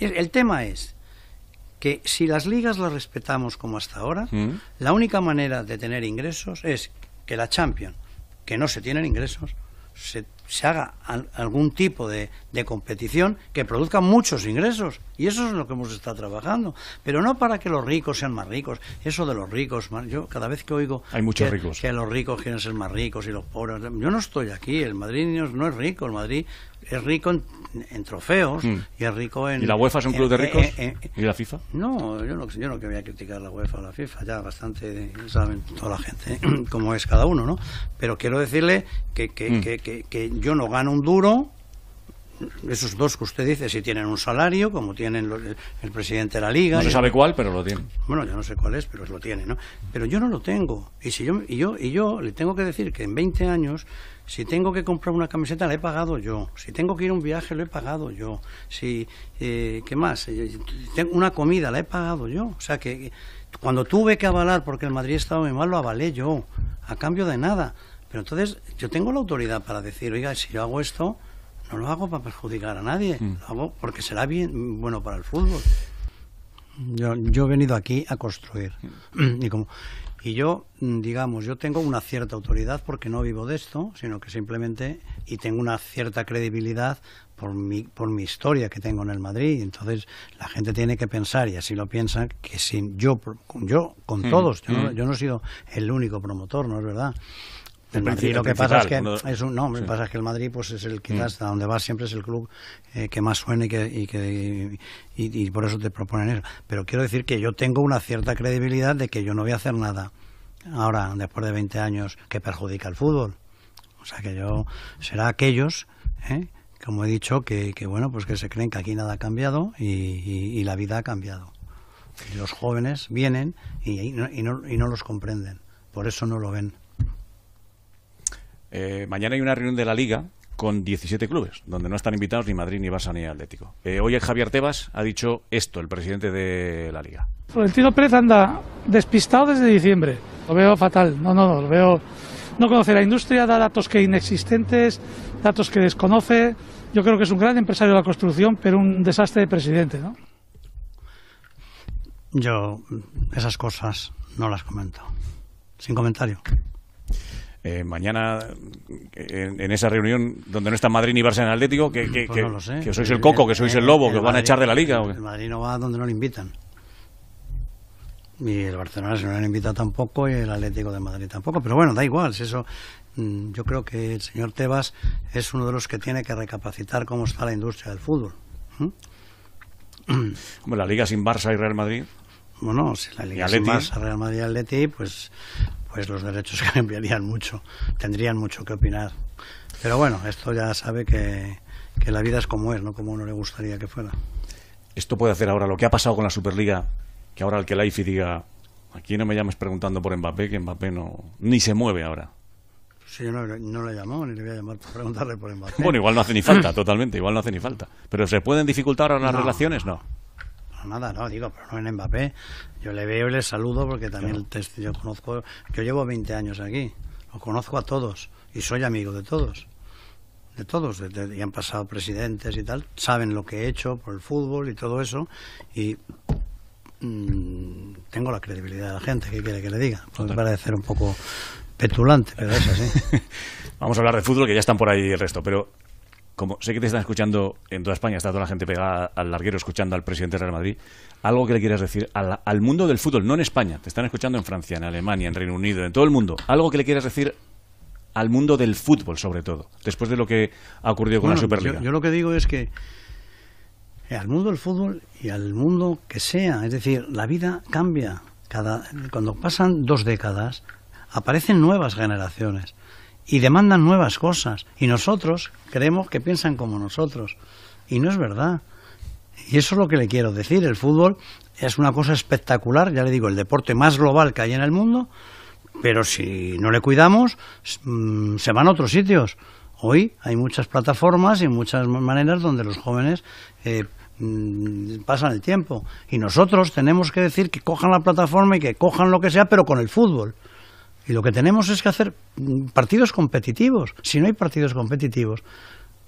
El tema es que si las ligas las respetamos como hasta ahora, mm. la única manera de tener ingresos es que la Champions, que no se tienen ingresos, se, haga algún tipo de, competición que produzca muchos ingresos. Y eso es lo que hemos estado trabajando. Pero no para que los ricos sean más ricos. Eso de los ricos, yo cada vez que oigo que, que los ricos quieren ser más ricos y los pobres. Yo no estoy aquí. El Madrid no es rico. El Madrid es rico en, trofeos mm. y es rico en... ¿Y la UEFA es un club de ricos? ¿Y la FIFA? No, yo no, yo no criticar la UEFA o la FIFA, ya bastante saben toda la gente cómo es cada uno, ¿no? Pero quiero decirle que, que, mm. que, que yo no gano un duro esos dos que usted dice, si tienen un salario, como tienen el presidente de la liga. No se sabe cuál, pero lo tiene. Bueno, yo no sé cuál es, pero lo tiene, ¿no? Pero yo no lo tengo. Y, si yo, y, yo, y yo le tengo que decir que en 20 años, si tengo que comprar una camiseta, la he pagado yo. Si tengo que ir a un viaje, lo he pagado yo. Si, eh, ¿Qué más? Eh, tengo una comida, la he pagado yo. O sea que cuando tuve que avalar porque el Madrid estaba muy mal, lo avalé yo, a cambio de nada. Pero entonces yo tengo la autoridad para decir, oiga, si yo hago esto, no lo hago para perjudicar a nadie, mm. lo hago porque será bien bueno para el fútbol. Yo, he venido aquí a construir. Y, como, y yo, digamos, yo tengo una cierta autoridad porque no vivo de esto, sino que simplemente, y tengo una cierta credibilidad por mi, por mi historia que tengo en el Madrid. Entonces, la gente tiene que pensar, y así lo piensan, que sin yo, yo con mm. todos, mm. yo no he sido el único promotor, ¿no es verdad? Madrid lo que pasa es que pasa que el Madrid pues es el quizás mm. hasta donde va siempre es el club eh, que más suene y que, y, por eso te proponen eso. Pero quiero decir que yo tengo una cierta credibilidad de que yo no voy a hacer nada ahora después de 20 años que perjudica el fútbol. O sea que yo será aquellos ¿eh? como he dicho, que, bueno, pues que se creen que aquí nada ha cambiado y, la vida ha cambiado. los jóvenes vienen y no, no, y no los comprenden, por eso no lo ven. Eh, mañana hay una reunión de la Liga con 17 clubes, donde no están invitados ni Madrid, ni Barça, ni Atlético. Eh, hoy Javier Tebas ha dicho esto, el presidente de la Liga. Pues el Florentino Pérez anda despistado desde diciembre. Lo veo fatal. No, no, no, lo veo... No conoce la industria, da datos que inexistentes, datos que desconoce. Yo creo que es un gran empresario de la construcción, pero un desastre de presidente, ¿no? Yo esas cosas no las comento. Sin comentario. Eh, mañana eh, en, esa reunión donde no está Madrid ni Barcelona en Atlético, mm, pues que, sois el coco, que sois el lobo, que os van a echar de la liga. El, Madrid no va donde no lo invitan. Y el Barcelona se no lo han invitado tampoco y el Atlético de Madrid tampoco. Pero bueno, da igual. eso, mm, yo creo que el señor Tebas es uno de los que tiene que recapacitar cómo está la industria del fútbol. ¿eh? la liga sin Barça y Real Madrid. Bueno, si la liga sin Barça, Real Madrid y Atleti, pues pues los derechos enviarían mucho, tendrían mucho que opinar. Pero bueno, esto ya sabe que, la vida es como es, no como uno le gustaría que fuera. Esto puede hacer ahora lo que ha pasado con la Superliga, que ahora el que IFI diga, aquí no me llames preguntando por Mbappé, que Mbappé no ni se mueve ahora. Sí, pues yo no, le llamó ni le voy a llamar para preguntarle por Mbappé. Bueno, igual no hace ni falta, totalmente, igual no hace ni falta. Pero ¿se pueden dificultar ahora las relaciones? No nada, no, digo, pero no en Mbappé. Yo le veo y le saludo porque también yo conozco, yo llevo 20 años aquí, lo conozco a todos y soy amigo de todos. De todos, y han pasado presidentes y tal, saben lo que he hecho por el fútbol y todo eso, y mm, tengo la credibilidad de la gente, qué quiere que le diga? Puede parecer un poco petulante, pero es así. Vamos a hablar de fútbol, que ya están por ahí el resto, pero como sé que te están escuchando en toda España, está toda la gente pegada al larguero escuchando al presidente del Real Madrid, algo que le quieras decir al, mundo del fútbol, no en España, te están escuchando en Francia, en Alemania, en Reino Unido, en todo el mundo, algo que le quieras decir al mundo del fútbol sobre todo, después de lo que ha ocurrido con la Superliga. Yo, yo, lo que digo es que eh, al mundo del fútbol y al mundo que sea, es decir, la vida cambia. Cada, cuando pasan dos décadas, aparecen nuevas generaciones y demandan nuevas cosas. Y nosotros creemos que piensan como nosotros. Y no es verdad. Y eso es lo que le quiero decir. El fútbol es una cosa espectacular, ya le digo, el deporte más global que hay en el mundo, pero si no le cuidamos, mm, se van a otros sitios. Hoy hay muchas plataformas y muchas maneras donde los jóvenes eh, mm, pasan el tiempo. Y nosotros tenemos que decir que cojan la plataforma y que cojan lo que sea, pero con el fútbol. Y lo que tenemos es que hacer partidos competitivos. Si no hay partidos competitivos,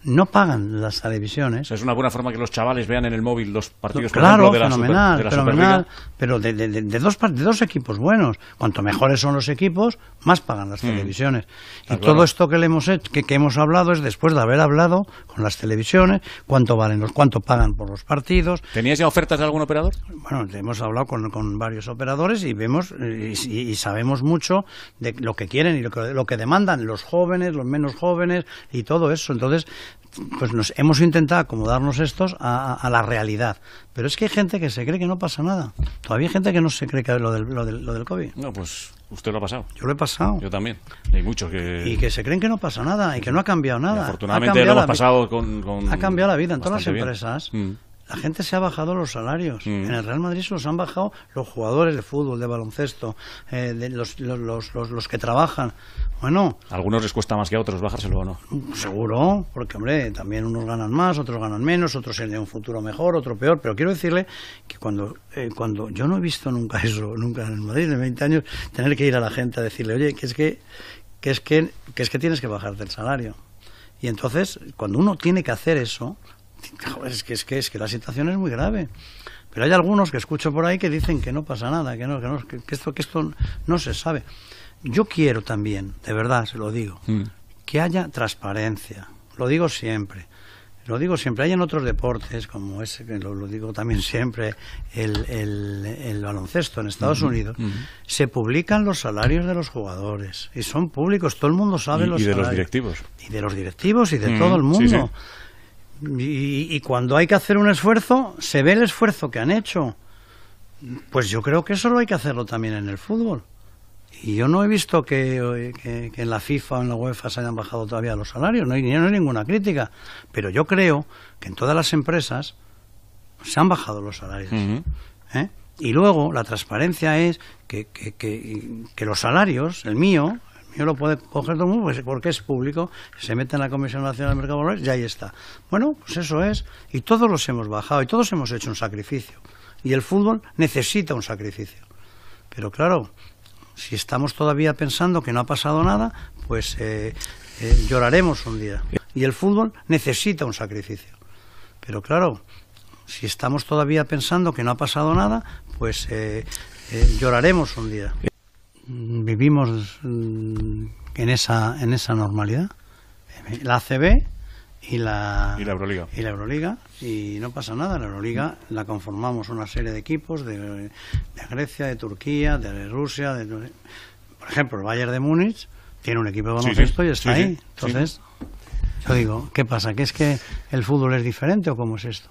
no pagan las televisiones. es una buena forma que los chavales vean en el móvil los partidos claro, de la fenomenal, pero de, dos, de dos equipos buenos. Cuanto mejores son los equipos, más pagan las mm. televisiones. Ah, y todo esto que le hemos que, hemos hablado es después de haber hablado con las televisiones, cuánto valen los, cuánto pagan por los partidos. ¿Tenías ya ofertas de algún operador? Bueno, hemos hablado con, varios operadores y vemos y, sabemos mucho de lo que quieren y lo que, lo que demandan los jóvenes, los menos jóvenes y todo eso. Entonces, pues nos hemos intentado acomodarnos estos a, la realidad. Pero es que hay gente que se cree que no pasa nada. Todavía hay gente que no se cree que lo del, lo del, lo COVID. No, pues usted lo ha pasado. Yo lo he pasado. Yo también. Hay muchos que... Y que se creen que no pasa nada y que no ha cambiado nada. afortunadamente ha lo hemos pasado con, Ha cambiado la vida en todas las empresas. Mm la gente se ha bajado los salarios. Mm. En el Real Madrid se los han bajado los jugadores de fútbol, de baloncesto, eh, de los, que trabajan. Bueno. algunos les cuesta más que a otros bajárselo o no. Seguro, porque hombre, también unos ganan más, otros ganan menos, otros tienen un futuro mejor, otro peor. Pero quiero decirle que cuando, eh, cuando yo no he visto nunca eso, nunca en el Madrid, de 20 años, tener que ir a la gente a decirle, oye, que es que, que, es que, que, es que tienes que bajarte el salario. Y entonces, cuando uno tiene que hacer eso, es que, es que, es que la situación es muy grave. Pero hay algunos que escucho por ahí que dicen que no pasa nada, que no, que, no, que esto, que esto no se sabe. Yo quiero también, de verdad, se lo digo, mm. que haya transparencia. Lo digo siempre. Lo digo siempre. Hay en otros deportes, como ese, que lo, digo también siempre, el, baloncesto en Estados mm-hmm. Unidos, mm-hmm. se publican los salarios de los jugadores y son públicos. Todo el mundo sabe los salarios. Y de los directivos. Y de los directivos y de mm-hmm. todo el mundo. Y, cuando hay que hacer un esfuerzo, se ve el esfuerzo que han hecho. Pues yo creo que eso lo hay que hacerlo también en el fútbol. Y yo no he visto que, en la FIFA o en la UEFA se hayan bajado todavía los salarios, no hay, ninguna crítica. Pero yo creo que en todas las empresas se han bajado los salarios. ¿eh? Y luego la transparencia es que, los salarios, el mío, yo lo puede coger todo el mundo pues, porque es público, se mete en la Comisión Nacional del Mercado de y ahí está. Bueno, pues eso es, y todos los hemos bajado y todos hemos hecho un sacrificio. Y el fútbol necesita un sacrificio. Pero claro, si estamos todavía pensando que no ha pasado nada, pues eh, eh, lloraremos un día. Y el fútbol necesita un sacrificio. Pero claro, si estamos todavía pensando que no ha pasado nada, pues eh, lloraremos un día vivimos mm, en esa, en esa normalidad. La ACB y la, y la Euroliga. Y no pasa nada. La Euroliga la conformamos una serie de equipos de, Grecia, de Turquía, de Rusia. De, por ejemplo, el Bayern de Múnich tiene un equipo de esto y está ahí. Entonces, yo digo, ¿qué pasa? ¿Que es que el fútbol es diferente o cómo es esto?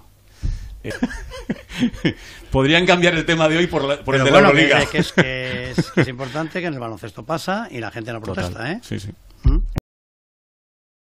Podrían cambiar el tema de hoy por, el de la Euroliga. es, importante que en el baloncesto pasa y la gente no protesta. ¿eh? Sí, sí.